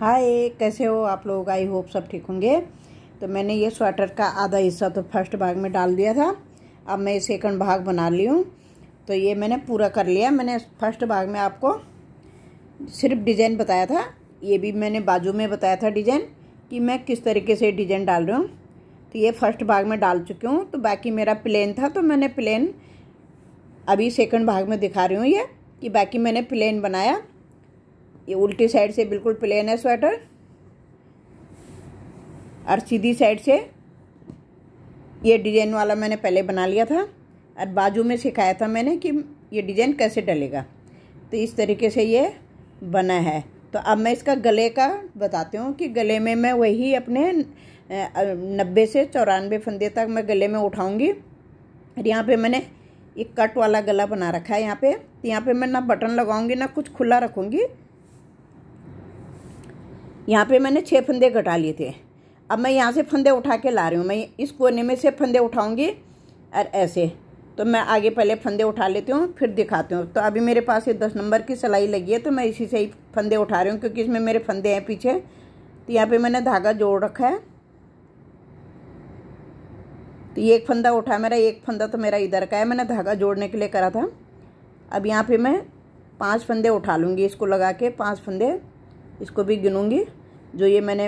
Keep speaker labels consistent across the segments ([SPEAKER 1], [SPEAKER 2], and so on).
[SPEAKER 1] हाय कैसे हो आप लोग आई होप सब ठीक होंगे तो मैंने ये स्वेटर का आधा हिस्सा तो फर्स्ट भाग में डाल दिया था अब मैं सेकंड भाग बना ली हूँ तो ये मैंने पूरा कर लिया मैंने फर्स्ट भाग में आपको सिर्फ डिज़ाइन बताया था ये भी मैंने बाजू में बताया था डिज़ाइन कि मैं किस तरीके से डिज़ाइन डाल रही हूँ तो ये फर्स्ट भाग में डाल चुकी हूँ तो बाकी मेरा प्लेन था तो मैंने प्लेन अभी सेकंड भाग में दिखा रही हूँ ये कि बाकी मैंने प्लेन बनाया ये उल्टी साइड से बिल्कुल प्लेन है स्वेटर और सीधी साइड से ये डिजाइन वाला मैंने पहले बना लिया था और बाजू में सिखाया था मैंने कि ये डिजाइन कैसे डलेगा तो इस तरीके से ये बना है तो अब मैं इसका गले का बताती हूँ कि गले में मैं वही अपने नब्बे से चौरानवे फंदे तक मैं गले में उठाऊँगी और यहाँ पे मैंने एक कट वाला गला बना रखा है यहाँ पे तो यहाँ पे मैं ना बटन लगाऊंगी ना कुछ खुला रखूँगी यहाँ पे मैंने छः फंदे कटा लिए थे अब मैं यहाँ से फंदे उठा के ला रही हूँ मैं इस कोने में से फंदे उठाऊँगी और ऐसे तो मैं आगे पहले फंदे उठा लेती हूँ फिर दिखाती हूँ तो अभी मेरे पास ये दस नंबर की सिलाई लगी है तो मैं इसी से ही फंदे उठा रही हूँ क्योंकि इसमें मेरे फंदे हैं पीछे तो यहाँ पर मैंने धागा जोड़ रखा है तो ये एक फंदा उठा मेरा एक फंदा तो मेरा इधर का है मैंने धागा जोड़ने के लिए करा था अब यहाँ पे मैं पांच फंदे उठा लूँगी इसको लगा के पांच फंदे इसको भी गिनूँगी जो ये मैंने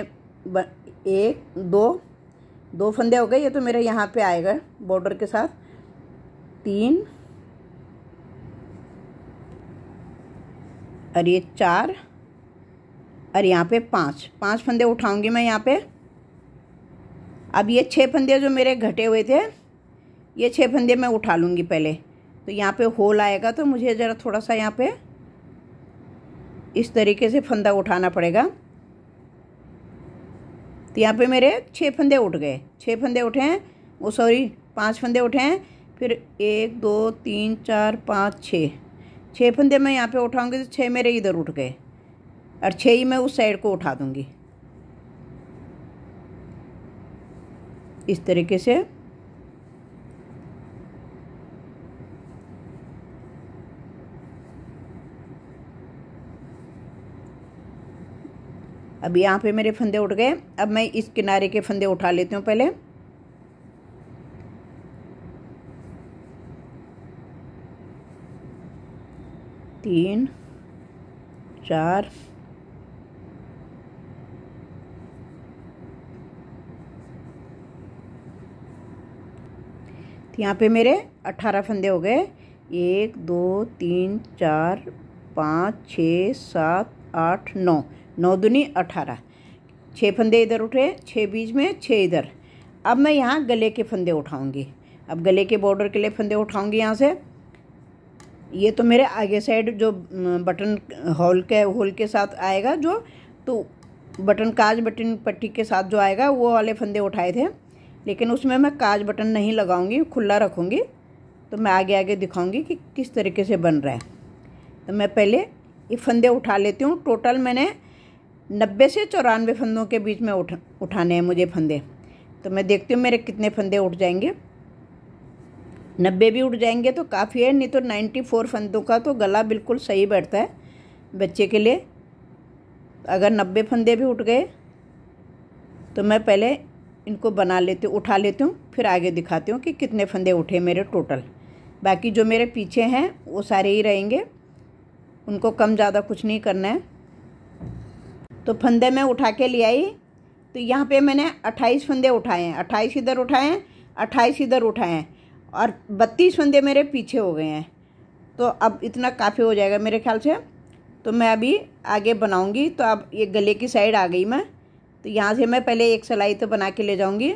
[SPEAKER 1] एक दो दो फंदे हो गए ये तो मेरे यहाँ पे आएगा बॉर्डर के साथ तीन और ये चार और यहाँ पे पाँच पाँच फंदे उठाऊंगी मैं यहाँ पे अब ये छः फंदे जो मेरे घटे हुए थे ये छः फंदे मैं उठा लूँगी पहले तो यहाँ पे होल आएगा तो मुझे ज़रा थोड़ा सा यहाँ पे इस तरीके से फंदा उठाना पड़ेगा तो यहाँ पे मेरे छः फंदे उठ गए छः फंदे उठे हैं वो सॉरी पांच फंदे उठे हैं फिर एक दो तीन चार पाँच छः छः फंदे मैं यहाँ पे उठाऊंगी तो छः मेरे इधर उठ गए और छः ही मैं उस साइड को उठा दूँगी इस तरीके से अब यहाँ पे मेरे फंदे उठ गए अब मैं इस किनारे के फंदे उठा लेती हूँ पहले तीन चार तो यहाँ पे मेरे अट्ठारह फंदे हो गए एक दो तीन चार पाँच छः सात आठ नौ नौ दुनी अठारह छः फंदे इधर उठे छः बीच में छः इधर अब मैं यहाँ गले के फंदे उठाऊँगी अब गले के बॉर्डर के लिए फंदे उठाऊँगी यहाँ से ये तो मेरे आगे साइड जो बटन हॉल के होल के साथ आएगा जो तो बटन काज बटन पट्टी के साथ जो आएगा वो वाले फंदे उठाए थे लेकिन उसमें मैं काज बटन नहीं लगाऊंगी खुला रखूँगी तो मैं आगे आगे दिखाऊंगी कि किस तरीके से बन रहा है तो मैं पहले ये फंदे उठा लेती हूँ टोटल मैंने नब्बे से चौरानवे फंदों के बीच में उठ उठाने हैं मुझे फंदे तो मैं देखती हूँ मेरे कितने फंदे उठ जाएंगे नब्बे भी उठ जाएंगे तो काफ़ी है नहीं तो नाइन्टी फोर फंदों का तो गला बिल्कुल सही बैठता है बच्चे के लिए अगर नब्बे फंदे भी उठ गए तो मैं पहले इनको बना लेती हूँ उठा लेती हूँ फिर आगे दिखाती हूँ कि कितने फंदे उठे मेरे टोटल बाकी जो मेरे पीछे हैं वो सारे ही रहेंगे उनको कम ज़्यादा कुछ नहीं करना है तो फंदे मैं उठा के ले आई तो यहाँ पे मैंने अट्ठाईस फंदे उठाए हैं अट्ठाईस इधर उठाए हैं अट्ठाईस इधर उठाए हैं और बत्तीस फंदे मेरे पीछे हो गए हैं तो अब इतना काफ़ी हो जाएगा मेरे ख्याल से तो मैं अभी आगे बनाऊँगी तो अब ये गले की साइड आ गई मैं तो यहाँ से मैं पहले एक सिलाई तो बना के ले जाऊँगी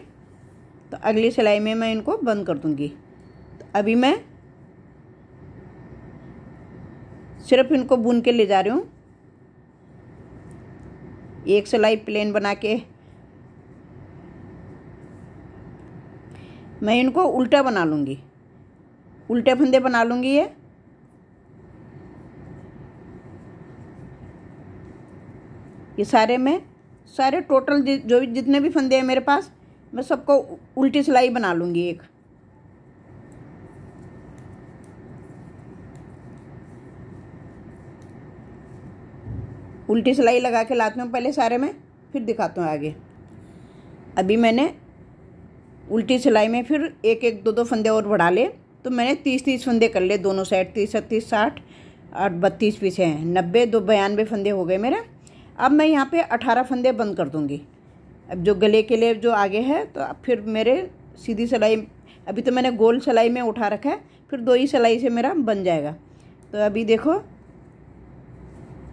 [SPEAKER 1] तो अगली सिलाई में मैं इनको बंद कर दूँगी तो अभी मैं सिर्फ इनको बुन के ले जा रही हूँ एक सिलाई प्लेन बना के मैं इनको उल्टा बना लूँगी उल्टे फंदे बना लूँगी ये ये सारे में सारे टोटल जो जितने भी फंदे हैं मेरे पास मैं सबको उल्टी सिलाई बना लूँगी एक उल्टी सिलाई लगा के लाती हूँ पहले सारे में फिर दिखाता हूँ आगे अभी मैंने उल्टी सिलाई में फिर एक एक दो दो फंदे और बढ़ा ले तो मैंने तीस तीस फंदे कर ले दोनों साइड तीस छत्तीस साठ और बत्तीस पीछे हैं नब्बे दो बयानवे फंदे हो गए मेरे अब मैं यहाँ पे अठारह फंदे बंद कर दूँगी अब जो गले के लिए जो आगे है तो अब फिर मेरे सीधी सिलाई अभी तो मैंने गोल सिलाई में उठा रखा है फिर दो ही सिलाई से मेरा बन जाएगा तो अभी देखो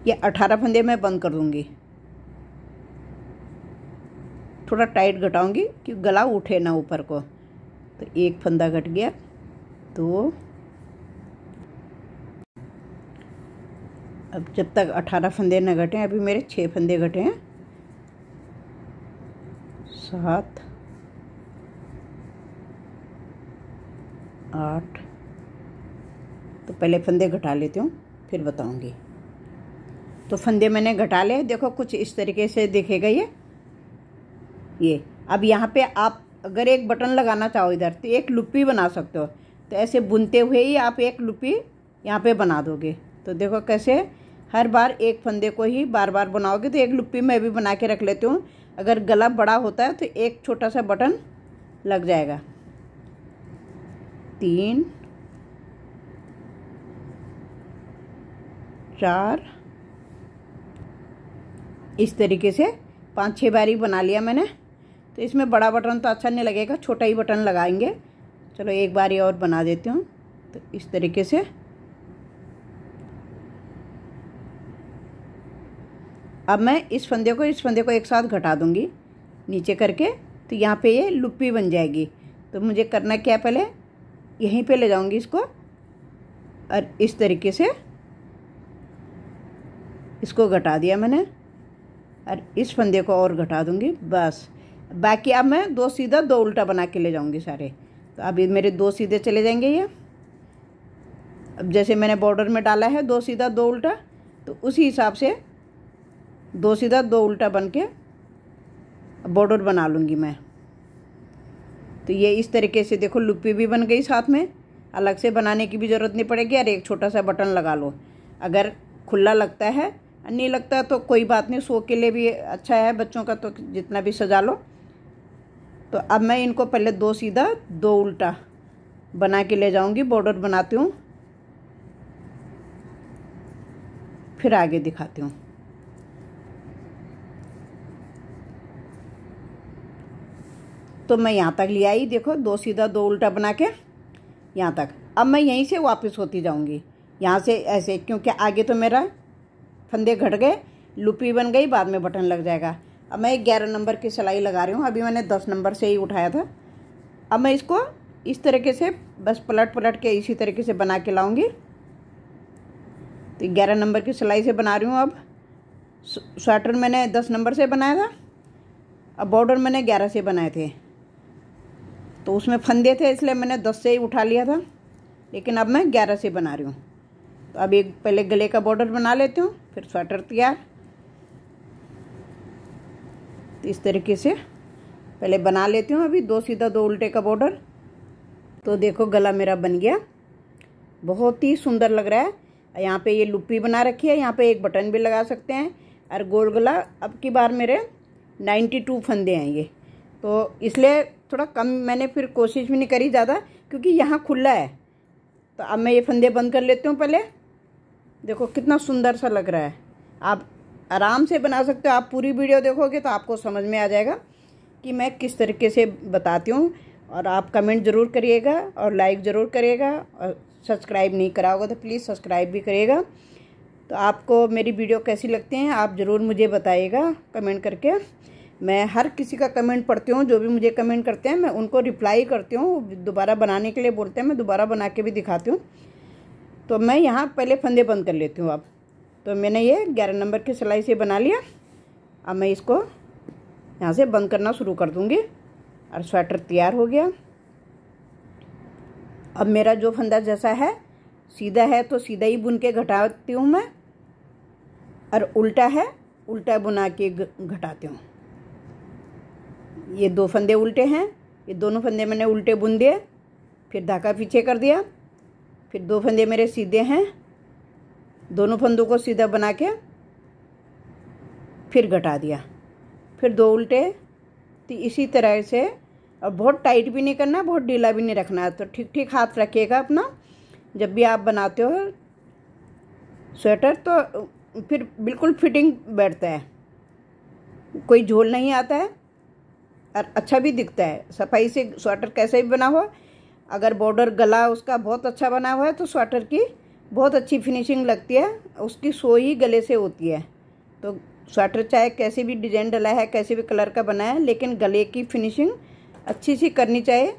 [SPEAKER 1] ये अठारह फंदे मैं बंद कर दूँगी थोड़ा टाइट घटाऊँगी कि गला उठे ना ऊपर को तो एक फंदा घट गया दो तो अब जब तक अठारह फंदे न घटे अभी मेरे छः फंदे घटे हैं सात आठ तो पहले फंदे घटा लेती हूँ फिर बताऊँगी तो फंदे मैंने घटा ले देखो कुछ इस तरीके से दिखेगा ये ये अब यहाँ पे आप अगर एक बटन लगाना चाहो इधर तो एक लुप्पी बना सकते हो तो ऐसे बुनते हुए ही आप एक लुप्पी यहाँ पे बना दोगे तो देखो कैसे हर बार एक फंदे को ही बार बार बनाओगे तो एक लुप्पी मैं भी बना के रख लेती हूँ अगर गला बड़ा होता है तो एक छोटा सा बटन लग जाएगा तीन चार इस तरीके से पांच छः बारी बना लिया मैंने तो इसमें बड़ा बटन तो अच्छा नहीं लगेगा छोटा ही बटन लगाएंगे चलो एक बारी और बना देती हूँ तो इस तरीके से अब मैं इस फंदे को इस फंदे को एक साथ घटा दूँगी नीचे करके तो यहाँ पे ये लुप्पी बन जाएगी तो मुझे करना क्या पहले यहीं पे ले जाऊँगी इसको और इस तरीके से इसको घटा दिया मैंने और इस फंदे को और घटा दूंगी बस बाकी अब मैं दो सीधा दो उल्टा बना के ले जाऊँगी सारे तो अभी मेरे दो सीधे चले जाएंगे ये अब जैसे मैंने बॉर्डर में डाला है दो सीधा दो उल्टा तो उसी हिसाब से दो सीधा दो उल्टा बन के बॉर्डर बना लूँगी मैं तो ये इस तरीके से देखो लुप्पी भी बन गई साथ में अलग से बनाने की भी ज़रूरत नहीं पड़ेगी और एक छोटा सा बटन लगा लो अगर खुला लगता है नहीं लगता तो कोई बात नहीं सो के लिए भी अच्छा है बच्चों का तो जितना भी सजा लो तो अब मैं इनको पहले दो सीधा दो उल्टा बना के ले जाऊंगी बॉर्डर बनाती हूँ फिर आगे दिखाती हूँ तो मैं यहाँ तक ले आई देखो दो सीधा दो उल्टा बना के यहाँ तक अब मैं यहीं से वापस होती जाऊँगी यहाँ से ऐसे क्योंकि आगे तो मेरा फंदे घट गए लुपी बन गई बाद में बटन लग जाएगा अब मैं ग्यारह नंबर की सिलाई लगा रही हूँ अभी मैंने दस नंबर से ही उठाया था अब मैं इसको इस तरीके से बस पलट पलट के इसी तरीके से बना के लाऊँगी तो ग्यारह नंबर की सिलाई से बना रही हूँ अब स्वेटर मैंने दस नंबर से बनाया था अब बॉर्डर मैंने ग्यारह से बनाए थे तो उसमें फंदे थे इसलिए मैंने दस से ही उठा लिया था लेकिन अब मैं ग्यारह से बना रही हूँ तो अब एक पहले गले का बॉर्डर बना लेती हूँ फिर स्वेटर तैयार तो इस तरीके से पहले बना लेती हूँ अभी दो सीधा दो उल्टे का बॉर्डर तो देखो गला मेरा बन गया बहुत ही सुंदर लग रहा है यहाँ पे ये लुपी बना रखी है यहाँ पे एक बटन भी लगा सकते हैं और गोल गला अब की बार मेरे 92 फंदे हैं ये तो इसलिए थोड़ा कम मैंने फिर कोशिश भी नहीं करी ज़्यादा क्योंकि यहाँ खुला है तो अब मैं ये फंदे बंद कर लेती हूँ पहले देखो कितना सुंदर सा लग रहा है आप आराम से बना सकते हो आप पूरी वीडियो देखोगे तो आपको समझ में आ जाएगा कि मैं किस तरीके से बताती हूँ और आप कमेंट ज़रूर करिएगा और लाइक ज़रूर करिएगा और सब्सक्राइब नहीं करा होगा तो प्लीज़ सब्सक्राइब भी करिएगा तो आपको मेरी वीडियो कैसी लगती हैं आप ज़रूर मुझे बताइएगा कमेंट करके मैं हर किसी का कमेंट पढ़ती हूँ जो भी मुझे कमेंट करते हैं मैं उनको रिप्लाई करती हूँ दोबारा बनाने के लिए बोलते हैं मैं दोबारा बना के भी दिखाती हूँ तो मैं यहाँ पहले फंदे बंद कर लेती हूँ अब तो मैंने ये ग्यारह नंबर की सिलाई से बना लिया अब मैं इसको यहाँ से बंद करना शुरू कर दूँगी और स्वेटर तैयार हो गया अब मेरा जो फंदा जैसा है सीधा है तो सीधा ही बुन के घटाती हूँ मैं और उल्टा है उल्टा बुना के घटाती हूँ ये दो फंदे उल्टे हैं ये दोनों फंदे मैंने उल्टे बुन दिए फिर धाका पीछे कर दिया फिर दो फंदे मेरे सीधे हैं दोनों फंदों को सीधा बना के फिर घटा दिया फिर दो उल्टे तो इसी तरह से और बहुत टाइट भी नहीं करना बहुत ढीला भी नहीं रखना तो ठीक ठीक हाथ रखिएगा अपना जब भी आप बनाते हो स्वेटर तो फिर बिल्कुल फिटिंग बैठता है कोई झोल नहीं आता है और अच्छा भी दिखता है सफाई से स्वेटर कैसे भी बना हो अगर बॉर्डर गला उसका बहुत अच्छा बना हुआ है तो स्वेटर की बहुत अच्छी फिनिशिंग लगती है उसकी सोई गले से होती है तो स्वेटर चाहे कैसे भी डिजाइन डला है कैसे भी कलर का बना है लेकिन गले की फिनिशिंग अच्छी सी करनी चाहिए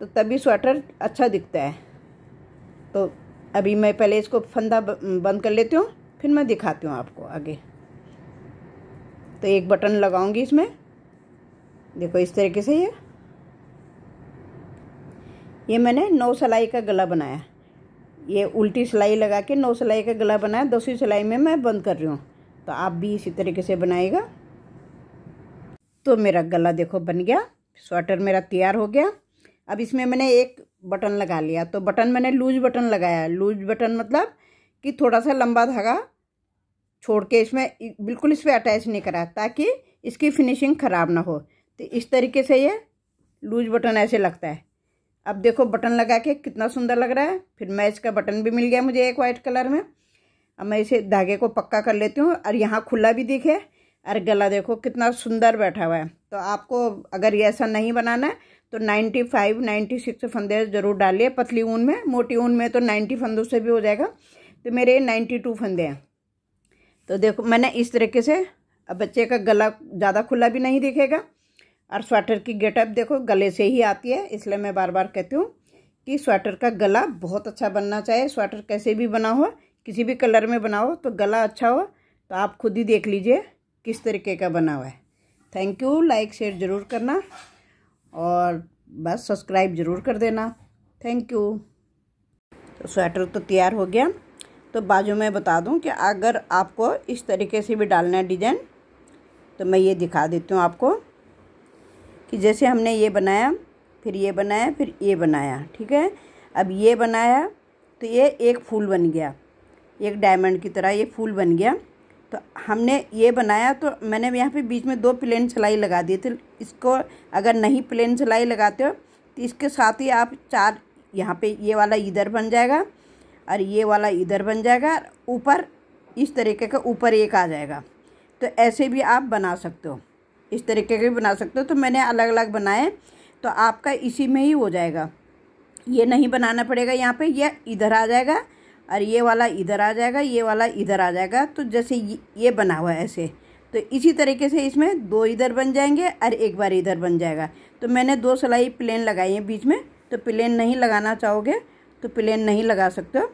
[SPEAKER 1] तो तभी स्वेटर अच्छा दिखता है तो अभी मैं पहले इसको फंदा बंद कर लेती हूँ फिर मैं दिखाती हूँ आपको आगे तो एक बटन लगाऊंगी इसमें देखो इस तरीके से ये ये मैंने नौ सिलाई का गला बनाया ये उल्टी सिलाई लगा के नौ सिलाई का गला बनाया दूसरी सिलाई में मैं बंद कर रही हूँ तो आप भी इसी तरीके से बनाएगा तो मेरा गला देखो बन गया स्वेटर मेरा तैयार हो गया अब इसमें मैंने एक बटन लगा लिया तो बटन मैंने लूज बटन लगाया लूज बटन मतलब कि थोड़ा सा लंबा धागा छोड़ के इसमें बिल्कुल इस पर अटैच नहीं करा ताकि इसकी फिनिशिंग ख़राब ना हो तो इस तरीके से ये लूज बटन ऐसे लगता है अब देखो बटन लगा के कितना सुंदर लग रहा है फिर मैच का बटन भी मिल गया मुझे एक वाइट कलर में अब मैं इसे धागे को पक्का कर लेती हूँ और यहाँ खुला भी दिखे और गला देखो कितना सुंदर बैठा हुआ है तो आपको अगर ये ऐसा नहीं बनाना है तो 95, 96 फंदे ज़रूर डालिए पतली ऊन में मोटी ऊन में तो 90 फंदों से भी हो जाएगा तो मेरे 92 फंदे हैं तो देखो मैंने इस तरीके से अब बच्चे का गला ज़्यादा खुला भी नहीं दिखेगा और स्वेटर की गेटअप देखो गले से ही आती है इसलिए मैं बार बार कहती हूँ कि स्वेटर का गला बहुत अच्छा बनना चाहिए स्वेटर कैसे भी बना हो किसी भी कलर में बनाओ तो गला अच्छा हो तो आप खुद ही देख लीजिए किस तरीके का बना हुआ है थैंक यू लाइक शेयर ज़रूर करना और बस सब्सक्राइब ज़रूर कर देना थैंक यू तो स्वेटर तो तैयार हो गया तो बाजू में बता दूं कि अगर आपको इस तरीके से भी डालना है डिजाइन तो मैं ये दिखा देती हूँ आपको कि जैसे हमने ये बनाया फिर ये बनाया फिर ये बनाया ठीक है अब ये बनाया तो ये एक फूल बन गया एक डायमंड की तरह ये फूल बन गया तो हमने ये बनाया तो मैंने यहाँ पे बीच में दो प्लेन सिलाई लगा दिए थे इसको अगर नहीं प्लेन सिलाई लगाते हो तो इसके साथ ही आप चार यहाँ पे ये वाला इधर बन जाएगा और ये वाला इधर बन जाएगा ऊपर इस तरीके का ऊपर एक आ जाएगा तो ऐसे भी आप बना सकते हो इस तरीके के भी बना सकते हो तो मैंने अलग अलग बनाए तो आपका इसी में ही हो जाएगा ये नहीं बनाना पड़ेगा यहाँ पे ये इधर आ जाएगा और ये वाला इधर आ जाएगा ये वाला इधर आ जाएगा तो जैसे ये बना हुआ है ऐसे तो इसी तरीके से इसमें दो इधर बन जाएंगे और एक बार इधर बन जाएगा तो मैंने दो सिलाई प्लेन लगाई है बीच में तो प्लेन नहीं लगाना चाहोगे तो प्लेन नहीं लगा सकते हो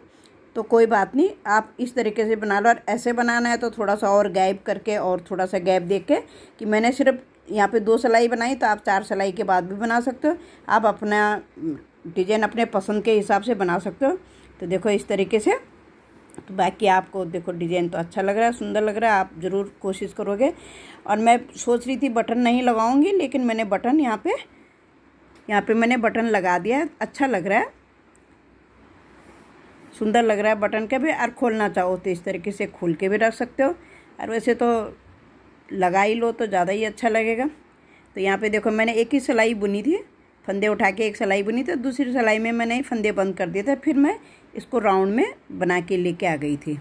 [SPEAKER 1] तो कोई बात नहीं आप इस तरीके से बना लो और ऐसे बनाना है तो थोड़ा सा और गैप करके और थोड़ा सा गैप देख के कि मैंने सिर्फ यहाँ पे दो सिलाई बनाई तो आप चार सिलाई के बाद भी बना सकते हो आप अपना डिजाइन अपने पसंद के हिसाब से बना सकते हो तो देखो इस तरीके से तो बाकी आपको देखो डिज़ाइन तो अच्छा लग रहा है सुंदर लग रहा है आप ज़रूर कोशिश करोगे और मैं सोच रही थी बटन नहीं लगाऊँगी लेकिन मैंने बटन यहाँ पर यहाँ पर मैंने बटन लगा दिया अच्छा लग रहा है सुंदर लग रहा है बटन के भी और खोलना चाहो तो इस तरीके से खोल के भी रख सकते हो और वैसे तो लगा ही लो तो ज़्यादा ही अच्छा लगेगा तो यहाँ पे देखो मैंने एक ही सिलाई बुनी थी फंदे उठा के एक सिलाई बुनी थी दूसरी सिलाई में मैंने फंदे बंद कर दिए थे फिर मैं इसको राउंड में बना के लेके आ गई थी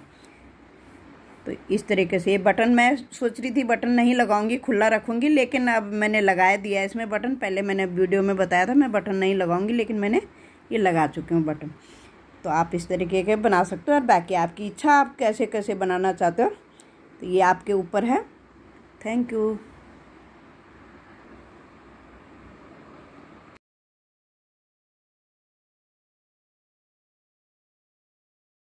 [SPEAKER 1] तो इस तरीके से ये बटन मैं सोच रही थी बटन नहीं लगाऊंगी खुला रखूंगी लेकिन अब मैंने लगा दिया है इसमें बटन पहले मैंने वीडियो में बताया था मैं बटन नहीं लगाऊंगी लेकिन मैंने ये लगा चुकी हूँ बटन तो आप इस तरीके के बना सकते हो और बाकी आपकी इच्छा आप कैसे कैसे बनाना चाहते हो तो ये आपके ऊपर है थैंक यू